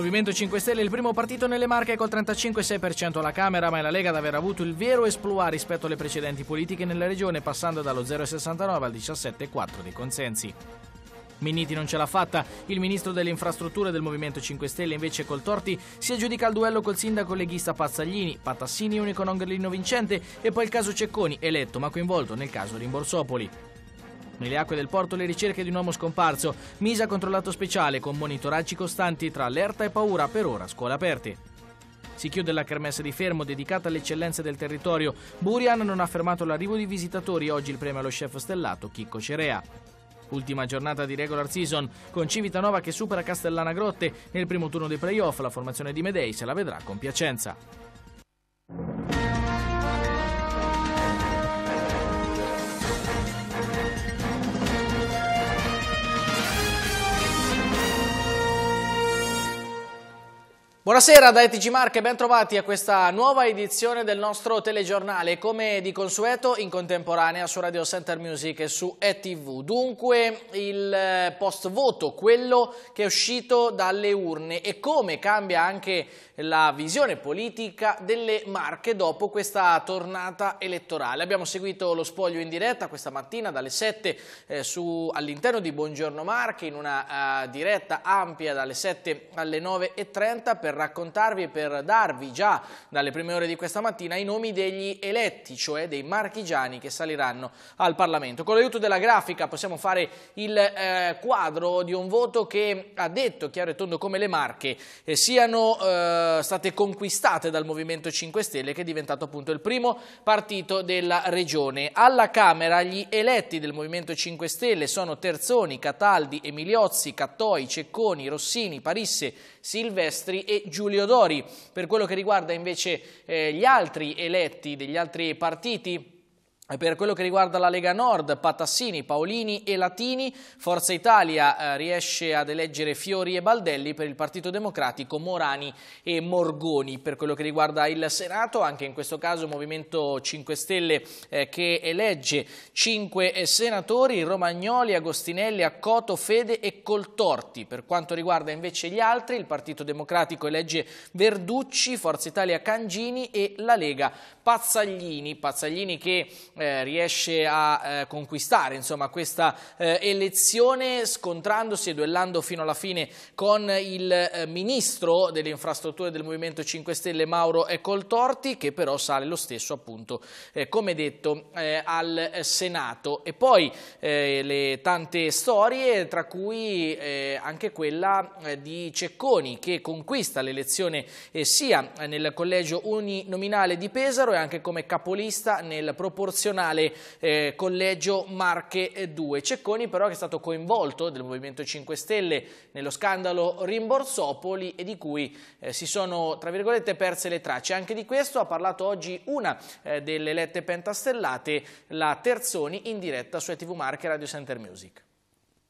Movimento 5 Stelle è il primo partito nelle Marche col 35,6% alla Camera, ma è la Lega ad aver avuto il vero esploit rispetto alle precedenti politiche nella regione, passando dallo 0,69 al 17,4 dei consensi. Minniti non ce l'ha fatta, il ministro delle infrastrutture del Movimento 5 Stelle invece col Torti si aggiudica il duello col sindaco leghista Pazzaglini, Patassini unico non grillino vincente e poi il caso Cecconi, eletto ma coinvolto nel caso Rimborsopoli. Nelle acque del porto le ricerche di un uomo scomparso, misa controllato speciale con monitoraggi costanti tra allerta e paura, per ora scuole aperte. Si chiude la kermesse di Fermo dedicata alle eccellenze del territorio. Burian non ha fermato l'arrivo di visitatori, oggi il premio allo chef stellato Chicco Cerea. Ultima giornata di regular season con Civitanova che supera Castellana Grotte. Nel primo turno dei playoff la formazione di Medei se la vedrà con Piacenza. Buonasera da ETG Marche, ben trovati a questa nuova edizione del nostro telegiornale, come di consueto in contemporanea su Radio Center Music e su ETV. Dunque il eh, post voto, quello che è uscito dalle urne e come cambia anche la visione politica delle Marche dopo questa tornata elettorale. Abbiamo seguito lo spoglio in diretta questa mattina dalle 7 eh, all'interno di Buongiorno Marche in una uh, diretta ampia dalle 7 alle 9.30 per raccontarvi e per darvi già dalle prime ore di questa mattina i nomi degli eletti, cioè dei marchigiani che saliranno al Parlamento. Con l'aiuto della grafica possiamo fare il eh, quadro di un voto che ha detto chiaro e tondo come le Marche eh, siano eh, state conquistate dal Movimento 5 Stelle che è diventato appunto il primo partito della regione. Alla Camera gli eletti del Movimento 5 Stelle sono Terzoni, Cataldi, Emiliozzi, Cattoi, Cecconi, Rossini, Parisse, Silvestri e Giulio Dori. Per quello che riguarda invece eh, gli altri eletti degli altri partiti, per quello che riguarda la Lega Nord, Patassini, Paolini e Latini, Forza Italia eh, riesce ad eleggere Fiori e Baldelli, per il Partito Democratico Morani e Morgoni. Per quello che riguarda il Senato, anche in questo caso Movimento 5 Stelle eh, che elegge 5 eh, senatori, Romagnoli, Agostinelli, Accoto, Fede e Coltorti. Per quanto riguarda invece gli altri, il Partito Democratico elegge Verducci, Forza Italia Cangini e la Lega Pazzaglini. Pazzaglini che eh, riesce a eh, conquistare insomma, questa eh, elezione scontrandosi e duellando fino alla fine con il eh, ministro delle infrastrutture del Movimento 5 Stelle Mauro Ecoltorti che però sale lo stesso appunto eh, come detto al Senato e poi le tante storie tra cui anche quella di Cecconi che conquista l'elezione sia nel collegio uninominale di Pesaro e anche come capolista nel proporzionale nazionale eh, collegio Marche 2. Eh, Cecconi però che è stato coinvolto del Movimento 5 Stelle nello scandalo Rimborsopoli e di cui eh, si sono tra virgolette perse le tracce. Anche di questo ha parlato oggi una eh, delle lette pentastellate, la Terzoni, in diretta su ETV Marche Radio Center Music.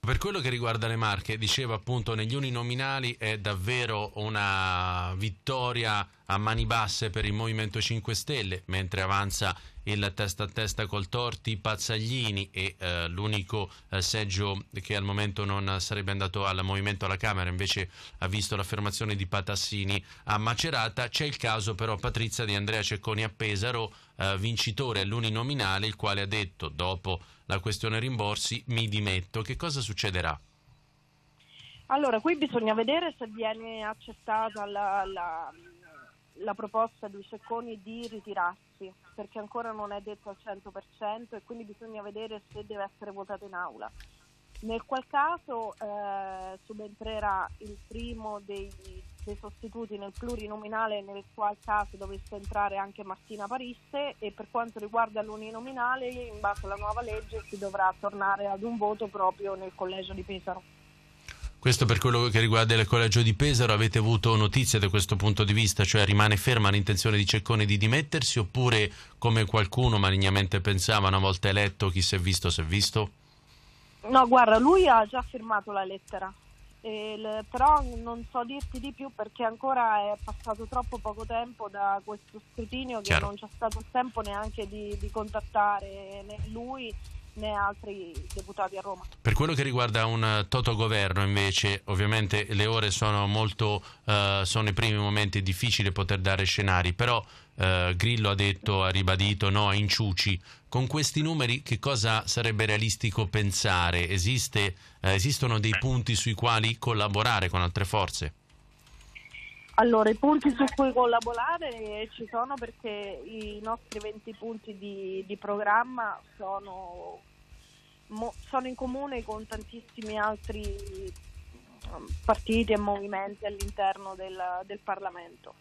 Per quello che riguarda le marche, diceva appunto negli uninominali è davvero una vittoria a mani basse per il Movimento 5 Stelle, mentre avanza il testa a testa col Torti Pazzaglini e eh, l'unico eh, seggio che al momento non sarebbe andato al movimento alla Camera invece ha visto l'affermazione di Patassini a Macerata c'è il caso però Patrizia di Andrea Cecconi a Pesaro eh, vincitore all'uninominale il quale ha detto dopo la questione rimborsi mi dimetto che cosa succederà? Allora qui bisogna vedere se viene accettata la, la la proposta di Cecconi di ritirarsi perché ancora non è detto al 100% e quindi bisogna vedere se deve essere votato in aula. Nel qual caso eh, subentrerà il primo dei, dei, sostituti nel plurinominale nel qual caso dovesse entrare anche Martina Parisse e per quanto riguarda l'uninominale in base alla nuova legge si dovrà tornare ad un voto proprio nel collegio di Pesaro. Questo per quello che riguarda il collegio di Pesaro, avete avuto notizie da questo punto di vista, cioè rimane ferma l'intenzione di Ceccone di dimettersi oppure come qualcuno malignamente pensava una volta eletto chi si è visto si è visto? No, guarda, lui ha già firmato la lettera, eh, però non so dirti di più perché ancora è passato troppo poco tempo da questo scrutinio Chiaro. non c'è stato il tempo neanche di, di contattare né lui né altri deputati a Roma. Per quello che riguarda un eh, toto governo invece, ovviamente le ore sono molto eh, sono i primi momenti difficili poter dare scenari, però eh, Grillo ha detto, ha ribadito no in Inciuci. Con questi numeri che cosa sarebbe realistico pensare? Esiste, eh, esistono dei punti sui quali collaborare con altre forze? Allora, i punti su cui collaborare eh, ci sono perché i nostri 20 punti di, di programma sono, mo, sono, in comune con tantissimi altri mm, partiti e movimenti all'interno del, del Parlamento.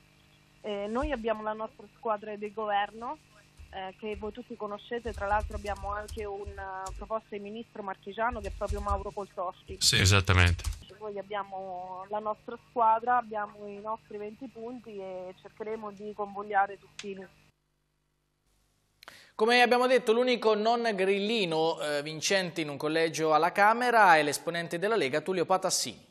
Eh, noi abbiamo la nostra squadra di governo eh, che voi tutti conoscete, tra l'altro abbiamo anche un proposto di ministro marchigiano che è proprio Mauro Coltosti. Sì, esattamente noi abbiamo la nostra squadra, abbiamo i nostri 20 punti e cercheremo di convogliare tutti come abbiamo detto, l'unico non grillino eh, vincente in un collegio alla Camera è l'esponente della Lega, Tullio Patassini.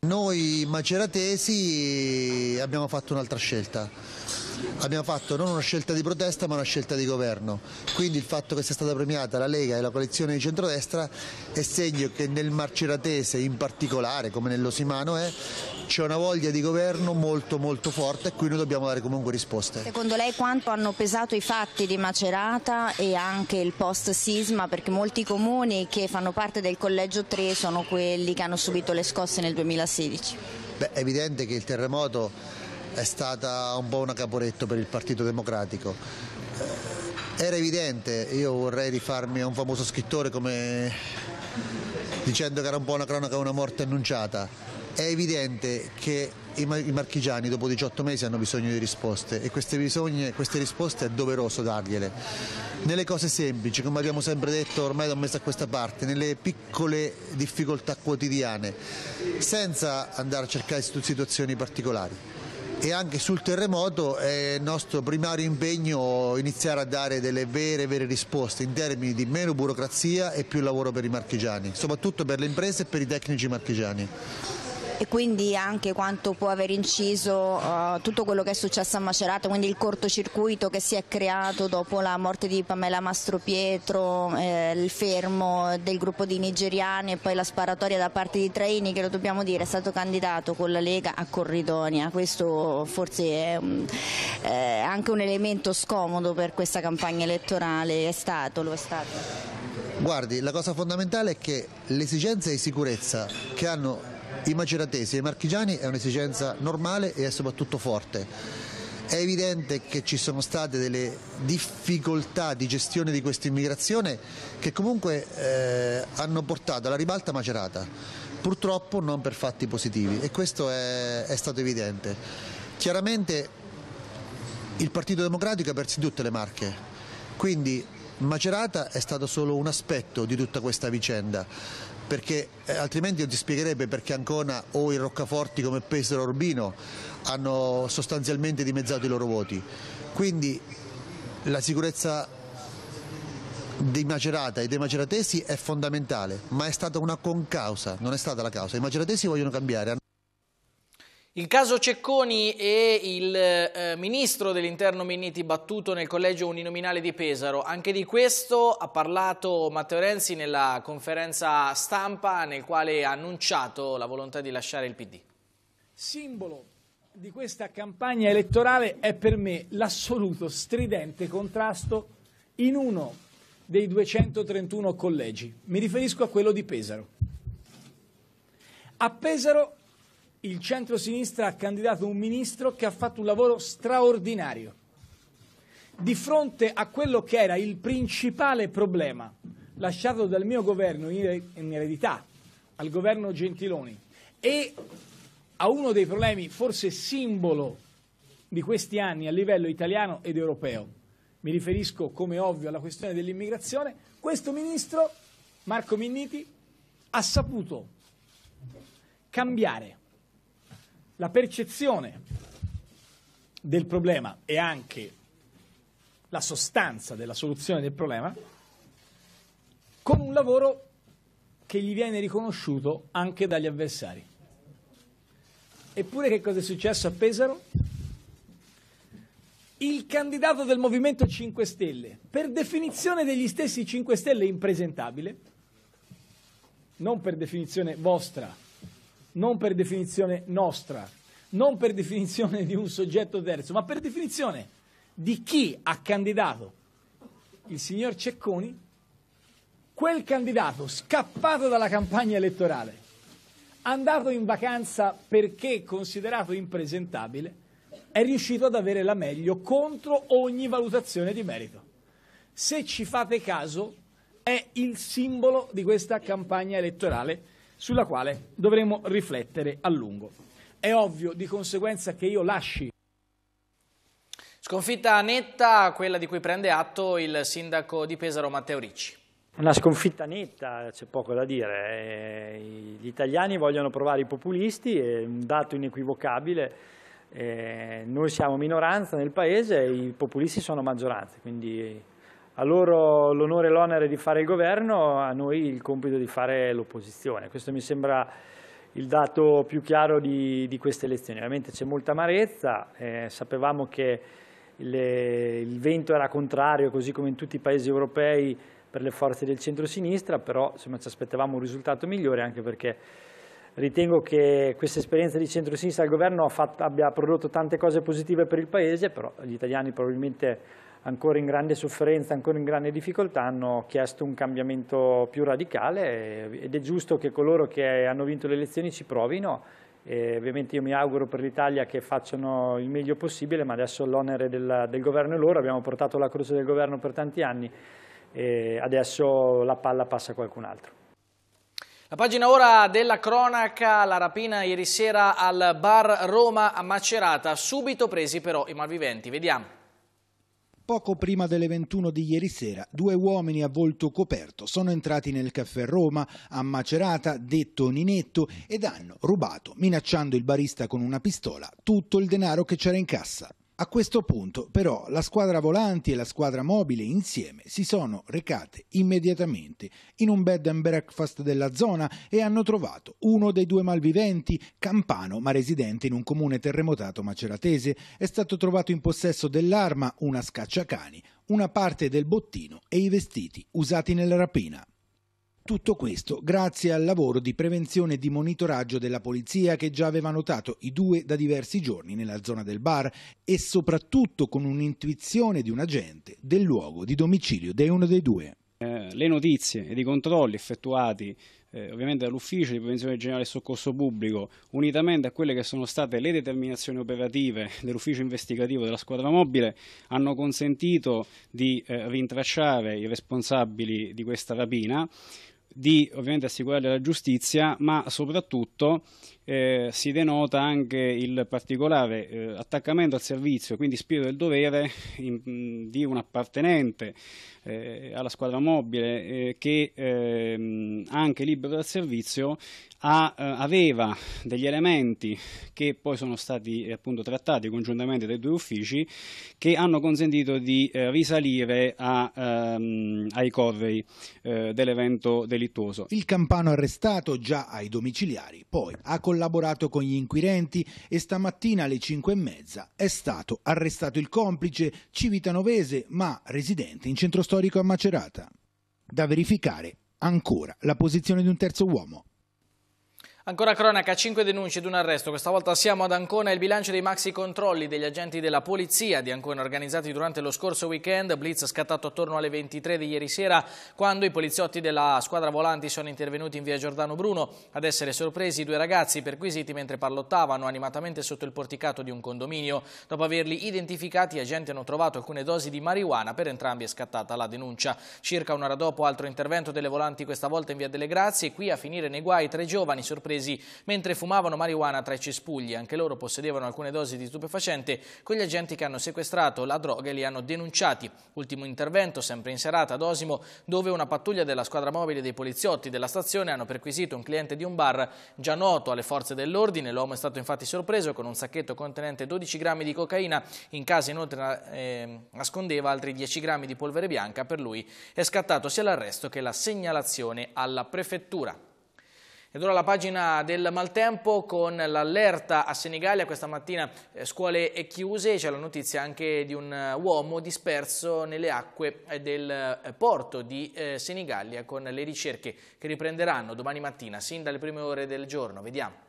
Noi maceratesi abbiamo fatto un'altra scelta abbiamo fatto non una scelta di protesta ma una scelta di governo. Quindi il fatto che sia stata premiata la Lega e la coalizione di centrodestra è segno che nel Marceratese in particolare, come nell'Osimano è, c'è una voglia di governo molto molto forte a cui noi dobbiamo dare comunque risposte. Secondo lei quanto hanno pesato i fatti di Macerata e anche il post sisma? Perché molti comuni che fanno parte del collegio 3 sono quelli che hanno subito le scosse nel 2016. Beh, è evidente che il terremoto è stata un po' una caporetto per il Partito Democratico. Eh, era evidente, io vorrei rifarmi a un famoso scrittore come dicendo che era un po' una cronaca, una morte annunciata. È evidente che i marchigiani dopo 18 mesi hanno bisogno di risposte e queste, bisogne, queste, risposte è doveroso dargliele. Nelle cose semplici, come abbiamo sempre detto ormai da un mese a questa parte, nelle piccole difficoltà quotidiane, senza andare a cercare situazioni particolari e anche sul terremoto è nostro primario impegno iniziare a dare delle vere, vere risposte in termini di meno burocrazia e più lavoro per i marchigiani, soprattutto per le imprese e per i tecnici marchigiani e quindi anche quanto può aver inciso uh, tutto quello che è successo a Macerata, quindi il cortocircuito che si è creato dopo la morte di Pamela Mastropietro, eh, il fermo del gruppo di nigeriani e poi la sparatoria da parte di Traini che lo dobbiamo dire è stato candidato con la Lega a Corridonia, questo forse è un, eh, anche un elemento scomodo per questa campagna elettorale, è stato, lo è stato. Guardi, la cosa fondamentale è che le esigenze di sicurezza che hanno i maceratesi e i marchigiani è un'esigenza normale e è soprattutto forte. È evidente che ci sono state delle difficoltà di gestione di questa immigrazione che comunque eh, hanno portato alla ribalta macerata, purtroppo non per fatti positivi e questo è, è stato evidente. Chiaramente il Partito Democratico ha perso tutte le marche, quindi Macerata è stato solo un aspetto di tutta questa vicenda perché eh, altrimenti non ti spiegherebbe perché Ancona o i Roccaforti come Pesaro Orbino hanno sostanzialmente dimezzato i loro voti. Quindi la sicurezza dei macerata e dei maceratesi è fondamentale, ma è stata una concausa, non è stata la causa. I maceratesi vogliono cambiare. Il caso Cecconi e il eh, ministro dell'interno Minniti battuto nel collegio uninominale di Pesaro, anche di questo ha parlato Matteo Renzi nella conferenza stampa nel quale ha annunciato la volontà di lasciare il PD. Simbolo di questa campagna elettorale è per me l'assoluto stridente contrasto in uno dei 231 collegi, mi riferisco a quello di Pesaro. A Pesaro il centro-sinistra ha candidato un ministro che ha fatto un lavoro straordinario. Di fronte a quello che era il principale problema lasciato dal mio governo in eredità al governo Gentiloni e a uno dei problemi forse simbolo di questi anni a livello italiano ed europeo, mi riferisco come ovvio alla questione dell'immigrazione, questo ministro, Marco Minniti, ha saputo cambiare la percezione del problema e anche la sostanza della soluzione del problema con un lavoro che gli viene riconosciuto anche dagli avversari. Eppure che cosa è successo a Pesaro? Il candidato del Movimento 5 Stelle, per definizione degli stessi 5 Stelle impresentabile, non per definizione vostra non per definizione nostra, non per definizione di un soggetto terzo, ma per definizione di chi ha candidato il signor Cecconi, quel candidato scappato dalla campagna elettorale, andato in vacanza perché considerato impresentabile, è riuscito ad avere la meglio contro ogni valutazione di merito. Se ci fate caso, è il simbolo di questa campagna elettorale sulla quale dovremo riflettere a lungo. È ovvio di conseguenza che io lasci Sconfitta netta, quella di cui prende atto il sindaco di Pesaro Matteo Ricci. Una sconfitta netta, c'è poco da dire. Eh. Gli italiani vogliono provare i populisti, è un dato inequivocabile. Eh. Noi siamo minoranza nel paese e i populisti sono maggioranza, quindi a loro l'onore e l'onere di fare il governo, a noi il compito di fare l'opposizione. Questo mi sembra il dato più chiaro di, di queste elezioni. Ovviamente c'è molta amarezza, eh, sapevamo che le, il vento era contrario, così come in tutti i paesi europei, per le forze del centro-sinistra, però insomma, ci aspettavamo un risultato migliore anche perché ritengo che questa esperienza di centro-sinistra al governo fatto, abbia prodotto tante cose positive per il Paese, però gli italiani probabilmente ancora in grande sofferenza, ancora in grande difficoltà, hanno chiesto un cambiamento più radicale ed è giusto che coloro che hanno vinto le elezioni ci provino. E ovviamente io mi auguro per l'Italia che facciano il meglio possibile, ma adesso l'onere del, del governo è loro, abbiamo portato la croce del governo per tanti anni e adesso la palla passa a qualcun altro. La pagina ora della cronaca, la rapina ieri sera al bar Roma a Macerata, subito presi però i malviventi, vediamo. Poco prima delle 21 di ieri sera, due uomini a volto coperto sono entrati nel caffè Roma, a Macerata, detto Ninetto, ed hanno rubato, minacciando il barista con una pistola, tutto il denaro che c'era in cassa. A questo punto però la squadra volanti e la squadra mobile insieme si sono recate immediatamente in un bed and breakfast della zona e hanno trovato uno dei due malviventi, campano ma residente in un comune terremotato maceratese, è stato trovato in possesso dell'arma, una scacciacani, una parte del bottino e i vestiti usati nella rapina. Tutto questo grazie al lavoro di prevenzione e di monitoraggio della polizia che già aveva notato i due da diversi giorni nella zona del bar e soprattutto con un'intuizione di un agente del luogo di domicilio di uno dei due. Eh, le notizie ed i controlli effettuati eh, ovviamente dall'ufficio di prevenzione generale e soccorso pubblico unitamente a quelle che sono state le determinazioni operative dell'ufficio investigativo della squadra mobile hanno consentito di eh, rintracciare i responsabili di questa rapina di ovviamente assicurare la giustizia, ma soprattutto eh, si denota anche il particolare eh, attaccamento al servizio, quindi spirito del dovere in, di un appartenente eh, alla squadra mobile eh, che ehm, anche libero dal servizio ha, eh, aveva degli elementi che poi sono stati eh, appunto trattati congiuntamente dai due uffici che hanno consentito di risalire a, ehm, ai correi dell'evento delittuoso. Il campano arrestato già ai domiciliari, poi ha collaborazione collaborato con gli inquirenti e stamattina alle 5 e mezza è stato arrestato il complice civitanovese ma residente in centro storico a Macerata. Da verificare ancora la posizione di un terzo uomo. Ancora cronaca, 5 denunce ed un arresto. Questa volta siamo ad Ancona. Il bilancio dei maxi controlli degli agenti della polizia di Ancona organizzati durante lo scorso weekend. Blitz scattato attorno alle 23 di ieri sera quando i poliziotti della squadra volanti sono intervenuti in via Giordano Bruno. Ad essere sorpresi due ragazzi perquisiti mentre parlottavano animatamente sotto il porticato di un condominio. Dopo averli identificati, gli agenti hanno trovato alcune dosi di marijuana. Per entrambi è scattata la denuncia. Circa un'ora dopo altro intervento delle volanti questa volta in via delle Grazie. Qui a finire nei guai tre giovani sorpresi presi mentre fumavano marijuana tra i cespugli. Anche loro possedevano alcune dosi di stupefacente con gli agenti che hanno sequestrato la droga e li hanno denunciati. Ultimo intervento, sempre in serata, ad Osimo, dove una pattuglia della squadra mobile dei poliziotti della stazione hanno perquisito un cliente di un bar già noto alle forze dell'ordine. L'uomo è stato infatti sorpreso con un sacchetto contenente 12 grammi di cocaina. In casa inoltre eh, nascondeva altri 10 grammi di polvere bianca. Per lui è scattato sia l'arresto che la segnalazione alla prefettura. Ed ora la pagina del maltempo con l'allerta a Senigallia, questa mattina eh, scuole chiuse, c'è la notizia anche di un eh, uomo disperso nelle acque eh, del porto di Senigallia con le ricerche che riprenderanno domani mattina, sin dalle prime ore del giorno. Vediamo.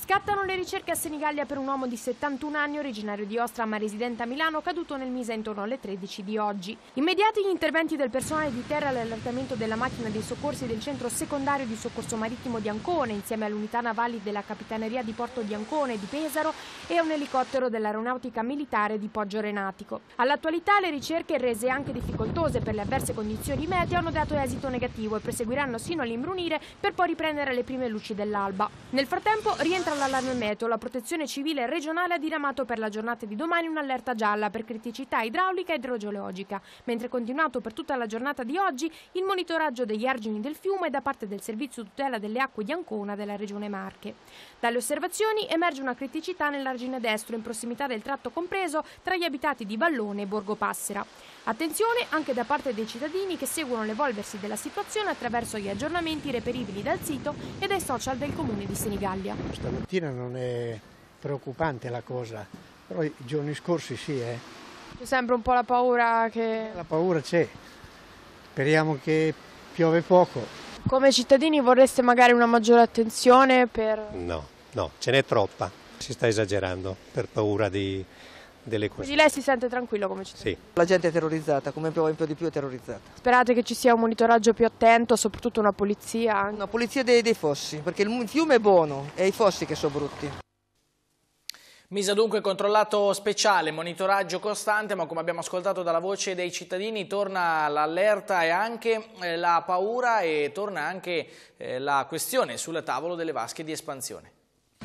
Scattano le ricerche a Senigallia per un uomo di 71 anni, originario di Ostra ma residente a Milano, caduto nel Misa intorno alle 13 di oggi. Immediati gli interventi del personale di terra all'allertamento della macchina dei soccorsi del centro secondario di soccorso marittimo di Ancone, insieme all'unità navali della Capitaneria di Porto di Ancone e di Pesaro e a un elicottero dell'aeronautica militare di Poggio Renatico. All'attualità le ricerche, rese anche difficoltose per le avverse condizioni meteo, hanno dato esito negativo e proseguiranno sino all'imbrunire per poi riprendere le prime luci dell'alba. Nel frattempo rientra Oltre all'allarme meteo, la protezione civile regionale ha diramato per la giornata di domani un'allerta gialla per criticità idraulica e idrogeologica, mentre continuato per tutta la giornata di oggi il monitoraggio degli argini del fiume da parte del Servizio Tutela delle Acque di Ancona della Regione Marche. Dalle osservazioni emerge una criticità nell'argine destro in prossimità del tratto compreso tra gli abitati di Ballone e Borgo Passera. Attenzione anche da parte dei cittadini che seguono l'evolversi della situazione attraverso gli aggiornamenti reperibili dal sito e dai social del Comune di Senigallia mattina non è preoccupante la cosa, però i giorni scorsi sì. Eh. C'è sempre un po' la paura che... La paura c'è, speriamo che piove poco. Come cittadini vorreste magari una maggiore attenzione per... No, no, ce n'è troppa, si sta esagerando per paura di delle cose. Quindi lei si sente tranquillo come cittadino? Sì. La gente è terrorizzata, come più di più è terrorizzata. Sperate che ci sia un monitoraggio più attento, soprattutto una polizia? Una polizia dei, dei fossi, perché il fiume è buono, è i fossi che sono brutti. Misa dunque controllato speciale, monitoraggio costante, ma come abbiamo ascoltato dalla voce dei cittadini torna l'allerta e anche eh, la paura e torna anche eh, la questione sul tavolo delle vasche di espansione.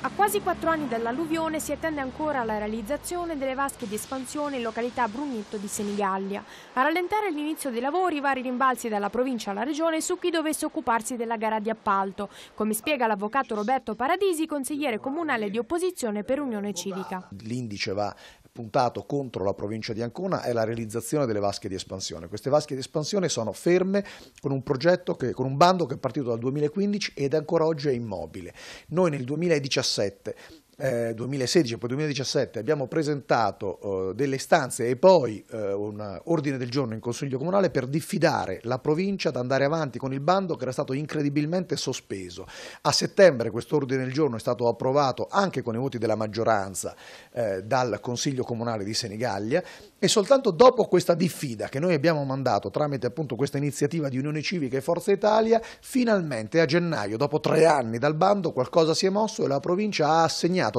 A quasi quattro anni dall'alluvione si attende ancora la realizzazione delle vasche di espansione in località Brugnetto di Senigallia. A rallentare l'inizio dei lavori vari rimbalzi dalla provincia alla regione su chi dovesse occuparsi della gara di appalto, come spiega l'avvocato Roberto Paradisi, consigliere comunale di opposizione per Unione Civica. L'indice va puntato contro la provincia di Ancona è la realizzazione delle vasche di espansione. Queste vasche di espansione sono ferme con un progetto, che, con un bando che è partito dal 2015 ed ancora oggi è immobile. Noi nel 2017 2016 eh, eh, e poi 2017 abbiamo presentato delle istanze e poi un ordine del giorno in Consiglio Comunale per diffidare la provincia ad andare avanti con il bando che era stato incredibilmente sospeso. A settembre questo ordine del giorno è stato approvato anche con i voti della maggioranza eh, dal Consiglio Comunale di Senigallia e soltanto dopo questa diffida che noi abbiamo mandato tramite appunto questa iniziativa di Unione Civica e Forza Italia, finalmente a gennaio, dopo tre anni dal bando, qualcosa si è mosso e la provincia ha assegnato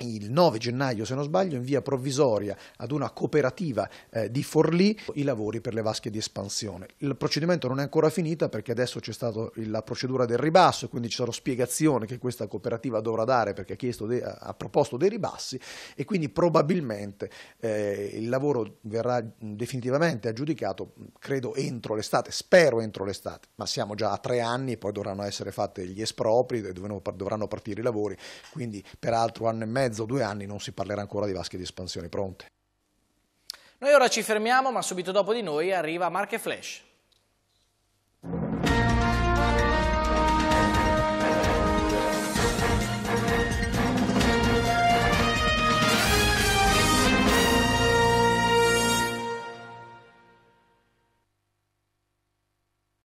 il 9 gennaio, se non sbaglio, in via provvisoria ad una cooperativa eh, di Forlì i lavori per le vasche di espansione. Il procedimento non è ancora finito perché adesso c'è stata la procedura del ribasso, e quindi ci sarà spiegazione che questa cooperativa dovrà dare perché ha, de ha proposto dei ribassi e quindi probabilmente eh, il lavoro verrà definitivamente aggiudicato, credo, entro l'estate, spero entro l'estate, ma siamo già a tre anni e poi dovranno essere fatti gli espropri, dovranno partire i lavori, quindi peraltro altro anno e mezzo mezzo, due anni, non si parlerà ancora di vasche di espansione pronte. Noi ora ci fermiamo, ma subito dopo di noi arriva Marche Flash.